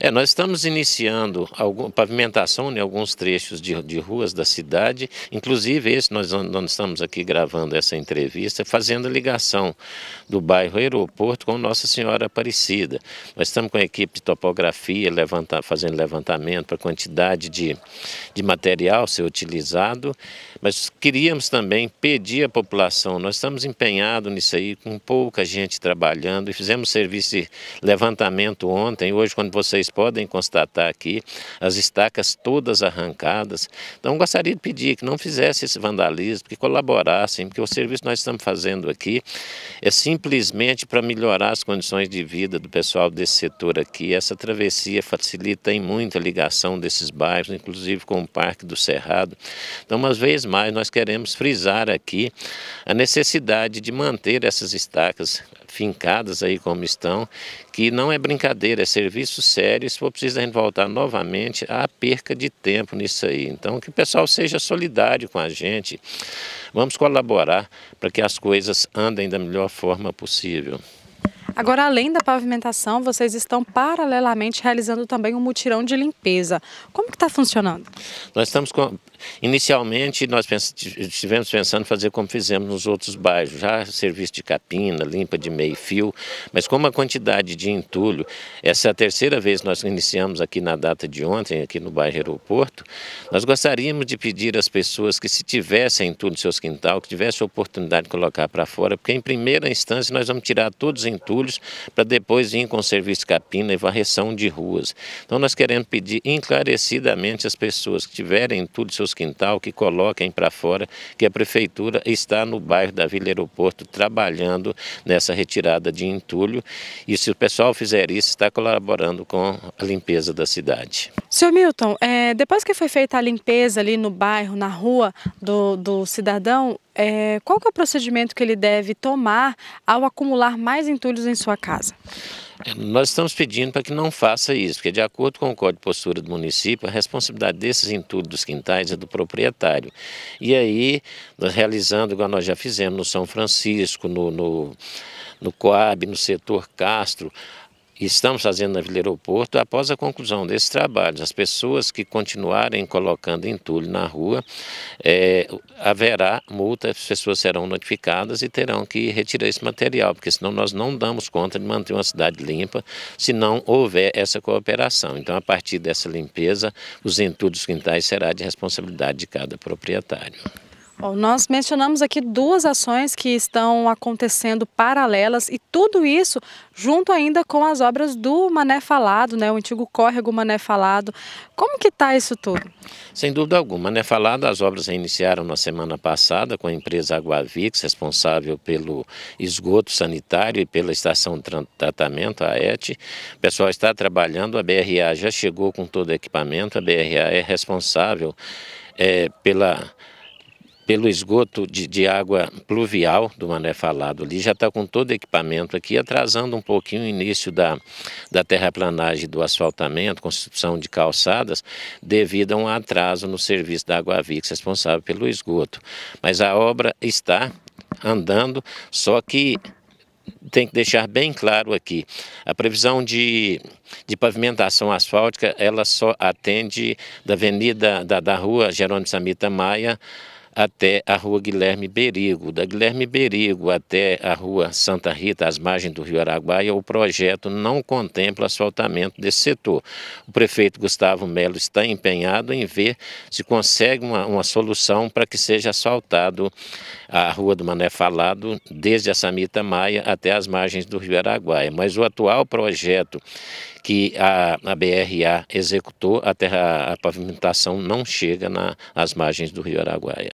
É, nós estamos iniciando alguma pavimentação em alguns trechos de, de, ruas da cidade, inclusive esse, nós, estamos aqui gravando essa entrevista, fazendo a ligação do bairro Aeroporto com Nossa Senhora Aparecida. Nós estamos com a equipe de topografia levanta, fazendo levantamento para a quantidade de, de material ser utilizado, mas queríamos também pedir à população, nós estamos empenhados nisso aí, com pouca gente trabalhando, e fizemos serviço de levantamento ontem, hoje quando vocês vocês podem constatar aqui as estacas todas arrancadas. Então, gostaria de pedir que não fizesse esse vandalismo, que colaborassem, porque o serviço que nós estamos fazendo aqui é simplesmente para melhorar as condições de vida do pessoal desse setor aqui. Essa travessia facilita em muito a ligação desses bairros, inclusive com o Parque do Cerrado. Então, uma vez mais, nós queremos frisar aqui a necessidade de manter essas estacas fincadas aí como estão, que não é brincadeira, é serviço sério sério, se for preciso a gente voltar novamente, há perca de tempo nisso aí. Então, que o pessoal seja solidário com a gente, vamos colaborar para que as coisas andem da melhor forma possível. Agora, além da pavimentação, vocês estão paralelamente realizando também um mutirão de limpeza. Como que está funcionando? Nós estamos Inicialmente, nós estivemos pensando fazer como fizemos nos outros bairros, já serviço de capina, limpa de meio fio, mas como a quantidade de entulho, essa é a terceira vez que nós iniciamos aqui na data de ontem, aqui no bairro Aeroporto, nós gostaríamos de pedir às pessoas que se tivessem entulho nos seus quintal, que tivessem a oportunidade de colocar para fora, porque em primeira instância nós vamos tirar todos os entulhos para depois vir com serviço de capina e varreção de ruas. Então nós queremos pedir encarecidamente às pessoas que tiverem entulho nos seus quintal, que coloquem para fora que a prefeitura está no bairro da Vila Aeroporto trabalhando nessa retirada de entulho. E se o pessoal fizer isso, está colaborando com a limpeza da cidade. Senhor Milton, é, depois que foi feita a limpeza ali no bairro, na rua do, do cidadão, é, qual que é o procedimento que ele deve tomar ao acumular mais entulhos em sua casa? É, nós estamos pedindo para que não faça isso, porque de acordo com o Código de Postura do município, a responsabilidade desses entulhos dos quintais é do proprietário. E aí, nós realizando, igual nós já fizemos no São Francisco, no, no, no Coab, no setor Castro, e estamos fazendo na Vila Aeroporto após a conclusão desses trabalhos. As pessoas que continuarem colocando entulho na rua, é, haverá multa, as pessoas serão notificadas e terão que retirar esse material, porque senão nós não damos conta de manter uma cidade limpa se não houver essa cooperação. Então, a partir dessa limpeza, os entulhos quintais será de responsabilidade de cada proprietário. Bom, nós mencionamos aqui duas ações que estão acontecendo paralelas e tudo isso junto ainda com as obras do Mané Falado, né, o antigo córrego Mané Falado. Como que está isso tudo? Sem dúvida alguma, Mané Falado, as obras reiniciaram na semana passada com a empresa Aguavix, responsável pelo esgoto sanitário e pela estação de tratamento, a ET. O pessoal está trabalhando, a BRA já chegou com todo o equipamento, a BRA é responsável é, pela pelo esgoto de, de, água pluvial do Mané Falado ali, já está com todo o equipamento aqui, atrasando um pouquinho o início da, da terraplanagem do asfaltamento, construção de calçadas, devido a um atraso no serviço da Água Vix responsável pelo esgoto. Mas a obra está andando, só que tem que deixar bem claro aqui, a previsão de, de pavimentação asfáltica, ela só atende da avenida, da, da rua Jerônimo Samita Maia, até a rua Guilherme Berigo. Da Guilherme Berigo até a rua Santa Rita, às margens do Rio Araguaia, o projeto não contempla asfaltamento desse setor. O prefeito Gustavo Melo está empenhado em ver se consegue uma, uma solução para que seja asfaltado a rua do Mané Falado, desde a Samita Maia até as margens do Rio Araguaia. Mas o atual projeto que a, a BRA executou, a, terra, a pavimentação não chega nas margens do Rio Araguaia.